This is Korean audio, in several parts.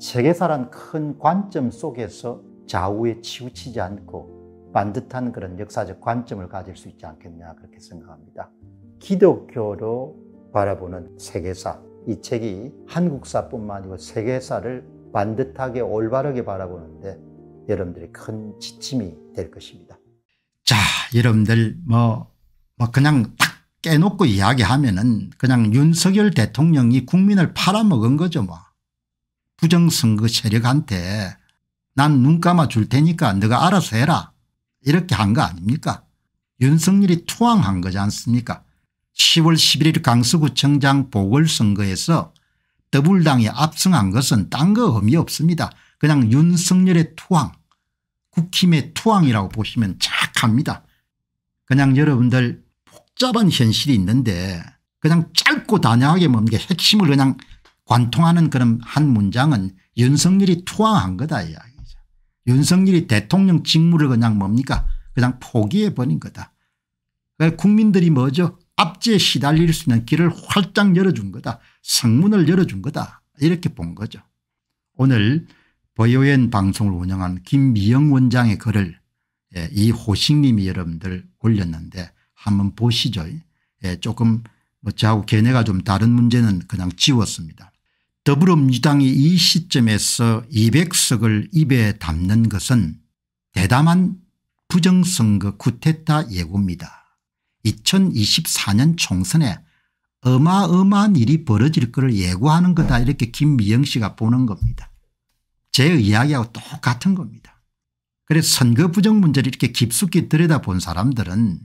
세계사란 큰 관점 속에서 좌우에 치우치지 않고 반듯한 그런 역사적 관점을 가질 수 있지 않겠냐 그렇게 생각합니다. 기독교로 바라보는 세계사 이 책이 한국사뿐만 아니고 세계사를 반듯하게 올바르게 바라보는데 여러분들이 큰 지침이 될 것입니다. 자 여러분들 뭐, 뭐 그냥 딱 깨놓고 이야기하면은 그냥 윤석열 대통령이 국민을 팔아먹은 거죠 뭐. 부정선거 세력한테 난눈 감아 줄 테니까 네가 알아서 해라 이렇게 한 거 아닙니까 윤석열이 투항한 거지 않습니까 10월 11일 강서구청장 보궐선거에서 더불당이 압승한 것은 딴 거 의미 없습니다. 그냥 윤석열의 투항 국힘의 투항이라고 보시면 착합니다. 그냥 여러분들 복잡한 현실이 있는데 그냥 짧고 단약하게 뭔게 핵심을 그냥 관통하는 그런 한 문장은 윤석열이 투항한 거다 이야기죠. 윤석열이 대통령 직무를 그냥 뭡니까 그냥 포기해버린 거다. 그러니까 국민들이 뭐죠 압제에 시달릴 수 있는 길을 활짝 열어준 거다. 성문을 열어준 거다. 이렇게 본 거죠. 오늘 보요엔 방송을 운영한 김미영 원장의 글을 예, 이 호식님이 여러분들 올렸는데 한번 보시죠. 예, 조금 뭐 저하고 걔네가 좀 다른 문제는 그냥 지웠습니다. 더불어민주당이 이 시점에서 200석을 입에 담는 것은 대담한 부정선거 구태타 예고입니다. 2024년 총선에 어마어마한 일이 벌어질 것을 예고하는 거다 이렇게 김미영 씨가 보는 겁니다. 제 이야기하고 똑같은 겁니다. 그래서 선거 부정 문제를 이렇게 깊숙이 들여다본 사람들은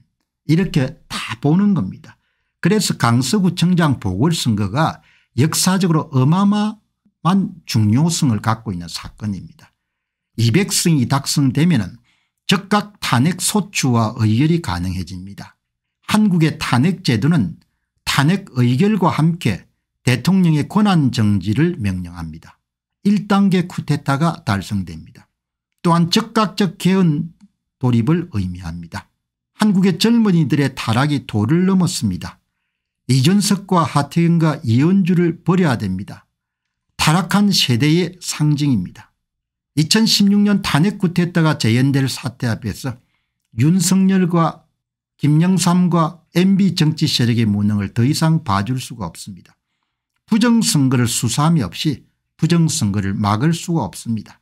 이렇게 다 보는 겁니다. 그래서 강서구청장 보궐선거가 역사적으로 어마어마한 중요성을 갖고 있는 사건입니다. 200승이 닥성되면 즉각 탄핵 소추와 의결이 가능해집니다. 한국의 탄핵 제도는 탄핵 의결과 함께 대통령의 권한 정지를 명령합니다. 1단계 쿠데타가 달성됩니다. 또한 즉각적 개헌 돌입을 의미합니다. 한국의 젊은이들의 타락이 도를 넘었습니다. 이준석과 하태경과 이은주를 버려야 됩니다. 타락한 세대의 상징입니다. 2016년 탄핵 구태였다가 재연될 사태 앞에서 윤석열과 김영삼과 MB 정치 세력의 무능을 더 이상 봐줄 수가 없습니다. 부정선거를 수사함이 없이 부정선거를 막을 수가 없습니다.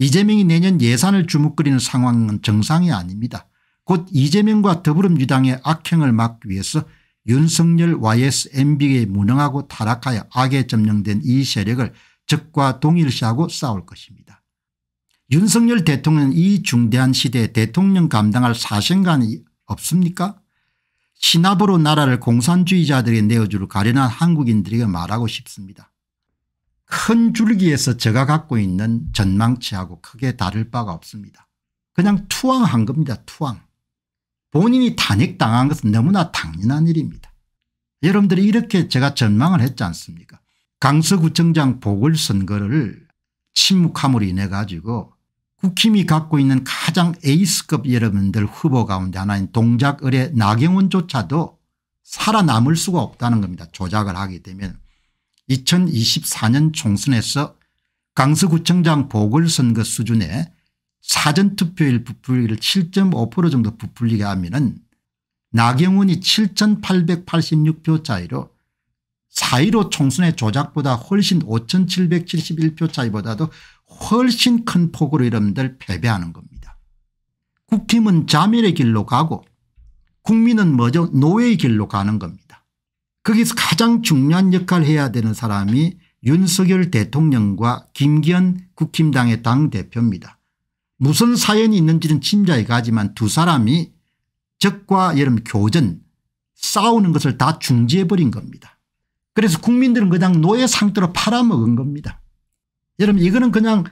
이재명이 내년 예산을 주목거리는 상황은 정상이 아닙니다. 곧 이재명과 더불어민주당의 악행을 막기 위해서 윤석열 YSMB에 무능하고 타락하여 악에 점령된 이 세력을 적과 동일시하고 싸울 것입니다. 윤석열 대통령은 이 중대한 시대에 대통령 감당할 사신관이 없습니까 신압으로 나라를 공산주의자들이 내어줄 가련한 한국인들에게 말하고 싶습니다. 큰 줄기에서 제가 갖고 있는 전망치하고 크게 다를 바가 없습니다. 그냥 투항한 겁니다. 투항. 본인이 탄핵당한 것은 너무나 당연한 일입니다. 여러분들이 이렇게 제가 전망을 했지 않습니까 강서구청장 보궐선거를 침묵함으로 인해 가지고 국힘이 갖고 있는 가장 에이스급 여러분들 후보 가운데 하나인 동작을의 나경원조차도 살아남을 수가 없다는 겁니다. 조작을 하게 되면 2024년 총선에서 강서구청장 보궐선거 수준의 사전투표일 부풀기를 7.5% 정도 부풀리게 하면은 나경원이 7,886표 차이로 4.15 총선의 조작보다 훨씬 5,771표 차이보다도 훨씬 큰 폭으로 이름들 패배하는 겁니다. 국힘은 자멸의 길로 가고 국민은 먼저 노예의 길로 가는 겁니다. 거기서 가장 중요한 역할을 해야 되는 사람이 윤석열 대통령과 김기현 국힘당의 당대표입니다. 무슨 사연이 있는지는 짐작이 가지만 두 사람이 적과 여름 교전 싸우는 것을 다 중지해버린 겁니다. 그래서 국민들은 그냥 노예 상태로 팔아먹은 겁니다. 여러분 이거는 그냥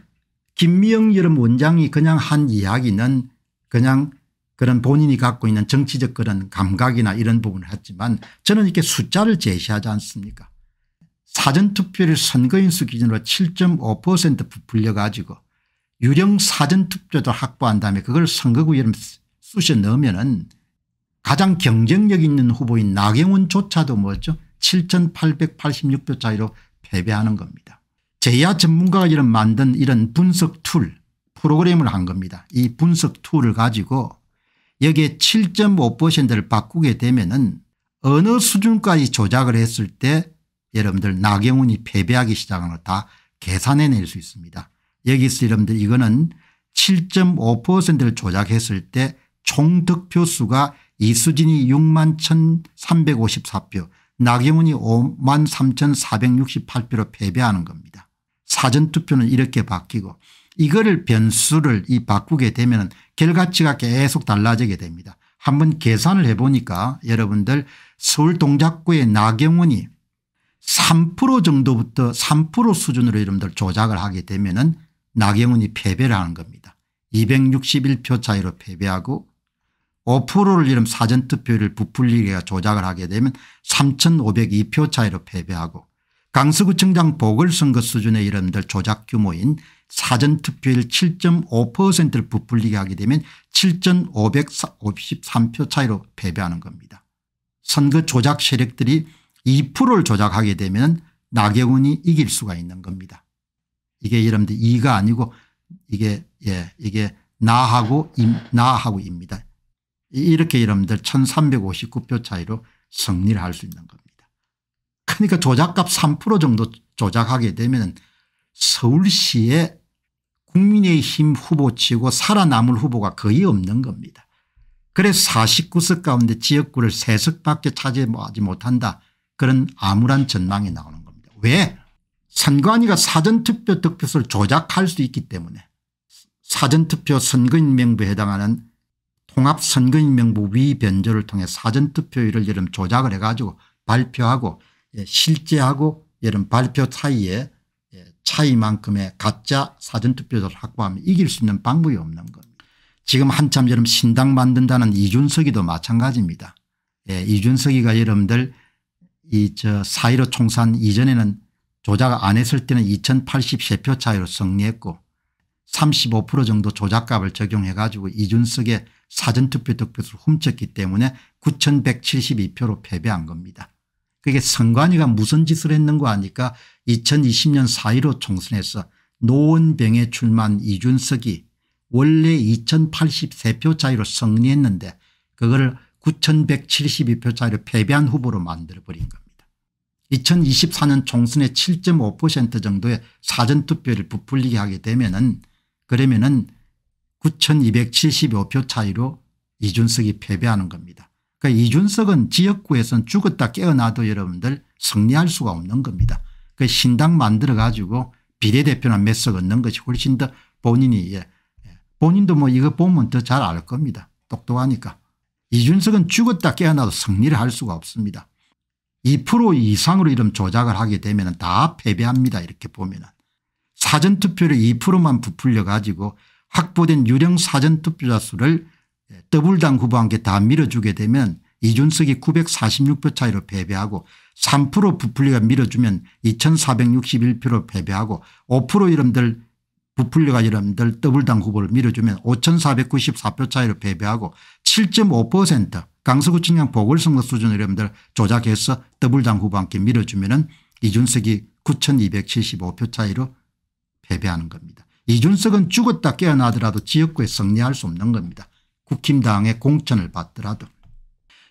김미영 여름 원장이 그냥 한 이야기는 그냥 그런 본인이 갖고 있는 정치적 그런 감각이나 이런 부분을 했지만 저는 이렇게 숫자를 제시하지 않습니까 사전투표를 선거인수 기준으로 7.5% 부풀려 가지고 유령 사전투표도 확보한 다음에 그걸 선거구 이름 쑤셔 넣으면 은 가장 경쟁력 있는 후보인 나경원조차도 뭐죠 7886표 차이로 패배하는 겁니다. 제야 전문가가 이런 만든 이런 분석 툴 프로그램을 한 겁니다. 이 분석 툴을 가지고 여기에 7.5%를 바꾸게 되면 은 어느 수준까지 조작을 했을 때 여러분들 나경원이 패배하기 시작하는걸다 계산해낼 수 있습니다. 여기서 여러분들 이거는 7.5%를 조작했을 때 총 득표수가 이수진이 6만 1354표 나경원이 5만 3468표로 패배하는 겁니다. 사전투표는 이렇게 바뀌고 이거를 변수를 이 바꾸게 되면 결과치가 계속 달라지게 됩니다. 한번 계산을 해보니까 여러분들 서울 동작구의 나경원이 3% 정도부터 3% 수준으로 여러분들 조작을 하게 되면 은 나경원이 패배를 하는 겁니다. 261표 차이로 패배하고 5%를 잃은 사전투표를 부풀리기가 조작을 하게 되면 3502표 차이로 패배하고 강서구청장 보궐선거 수준의 이름들 조작 규모인 사전투표율 7.5%를 부풀리게 하게 되면 7,553표 차이로 패배하는 겁니다. 선거 조작 세력들이 2%를 조작하게 되면 나경원이 이길 수가 있는 겁니다. 이게 여러분들 이가 아니고 이게 예 이게 나하고 임, 나하고 입니다. 이렇게 여러분들 1359표 차이로 승리를 할 수 있는 겁니다. 그러니까 조작값 3% 정도 조작하게 되면 서울시에 국민의힘 후보치고 살아남을 후보가 거의 없는 겁니다. 그래서 49석 가운데 지역구를 3석밖에 차지하지 못한다. 그런 암울한 전망이 나오는 겁니다. 왜 선관위가 사전투표 득표수를 조작할 수 있기 때문에 사전투표 선거인 명부에 해당하는 통합선거인 명부 위변조를 통해 사전투표율을 여름 조작을 해가지고 발표하고 예, 실제하고 여름 발표 사이에 예, 차이만큼의 가짜 사전투표자를 확보하면 이길 수 있는 방법이 없는 것. 지금 한참 여름 신당 만든다는 이준석이도 마찬가지입니다. 예, 이준석이가 여러분들 이저4.15 총선 이전에는 조작 안 했을 때는 2083표 차이로 승리했고 35% 정도 조작값을 적용해 가지고 이준석의 사전투표 득표수를 훔쳤기 때문에 9172표로 패배한 겁니다. 그게 선관위가 무슨 짓을 했는고 하니까 2020년 4.15 총선에서 노원병에 출마한 이준석이 원래 2083표 차이로 승리했는데 그거를 9172표 차이로 패배한 후보로 만들어버린 것. 2024년 총선의 7.5% 정도의 사전투표를 부풀리게 하게 되면은 그러면은 9275표 차이로 이준석이 패배하는 겁니다. 그러니까 이준석은 지역구에선 죽었다 깨어나도 여러분들 승리할 수가 없는 겁니다. 그 신당 만들어 가지고 비례대표나 몇 석 얻는 것이 훨씬 더 본인이 예. 예. 본인도 뭐 이거 보면 더 잘 알 겁니다. 똑똑하니까. 이준석은 죽었다 깨어나도 승리를 할 수가 없습니다. 2% 이상으로 이름 조작을 하게 되면 다 패배합니다. 이렇게 보면 사전투표를 2%만 부풀려 가지고 확보된 유령 사전투표자 수를 더블당 후보한테 다 밀어주게 되면 이준석이 946표 차이로 패배하고 3% 부풀려가 밀어주면 2461표로 패배하고 5% 이름들 부풀려가 이름들 더블당 후보를 밀어주면 5494표 차이로 패배하고 7.5% 강서구청장 보궐선거 수준 여러분들 조작해서 더블당 후반기 밀어주면 은 이준석이 9275표 차이로 패배하는 겁니다. 이준석은 죽었다 깨어나더라도 지역구에 승리할 수 없는 겁니다. 국힘당의 공천을 받더라도.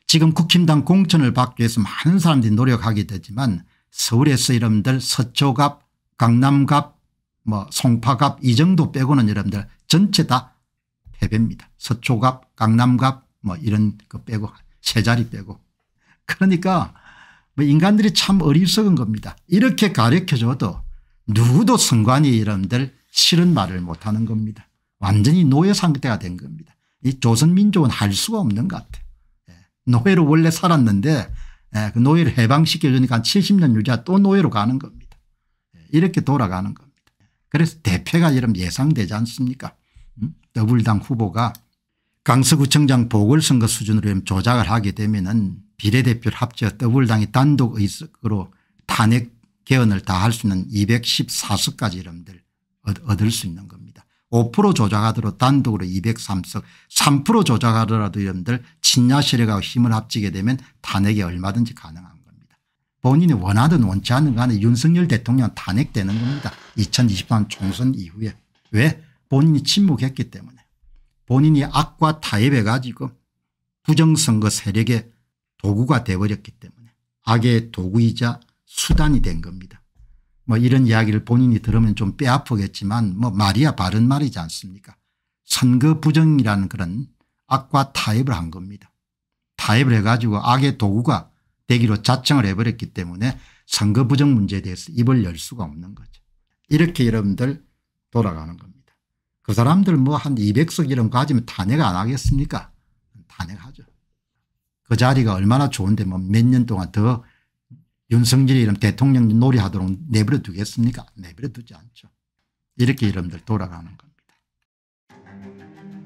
지금 국힘당 공천을 받기 위해서 많은 사람들이 노력하게 되지만 서울에서 여러분들 서초갑 강남갑 뭐 송파갑 이 정도 빼고는 여러분들 전체 다 패배입니다. 서초갑 강남갑 뭐 이런 거 빼고 세 자리 빼고 그러니까 뭐 인간들이 참 어리석은 겁니다. 이렇게 가르쳐줘도 누구도 성관이 이런들 싫은 말을 못하는 겁니다. 완전히 노예 상태가 된 겁니다. 이 조선민족은 할 수가 없는 것 같아요. 예. 노예로 원래 살았는데 예, 그 노예를 해방시켜주니까 한 70년 유지하 또 노예로 가는 겁니다. 예, 이렇게 돌아가는 겁니다. 그래서 대패가 이런 예상되지 않습니까 음? 더블당 후보가 강서구청장 보궐선거 수준으로 조작을 하게 되면 은 비례대표를 합쳐 더불당이 단독 의석으로 탄핵 개헌을 다 할 수 있는 214석까지 여러분들 얻을 수 있는 겁니다. 5% 조작하더라도 단독으로 203석 3% 조작하더라도 여러분들 친야 세력하고 힘을 합치게 되면 탄핵이 얼마든지 가능한 겁니다. 본인이 원하든 원치 않는 간에 윤석열 대통령 탄핵되는 겁니다. 2023 총선 이후에. 왜? 본인이 침묵했기 때문에. 본인이 악과 타협해 가지고 부정선거 세력의 도구가 되어버렸기 때문에 악의 도구이자 수단이 된 겁니다. 뭐 이런 이야기를 본인이 들으면 좀 뼈아프겠지만 뭐 말이야 바른 말이지 않습니까 선거 부정이라는 그런 악과 타협을 한 겁니다. 타협을 해가지고 악의 도구가 되기로 자청을 해버렸기 때문에 선거 부정 문제에 대해서 입을 열 수가 없는 거죠. 이렇게 여러분들 돌아가는 겁니다. 그 사람들 뭐 한 200석 이런 거 가지면 탄핵 안 하겠습니까? 탄핵하죠. 그 자리가 얼마나 좋은데 뭐 몇 년 동안 더 윤석열이 이런 대통령 놀이하도록 내버려 두겠습니까? 내버려 두지 않죠. 이렇게 이름들 돌아가는 거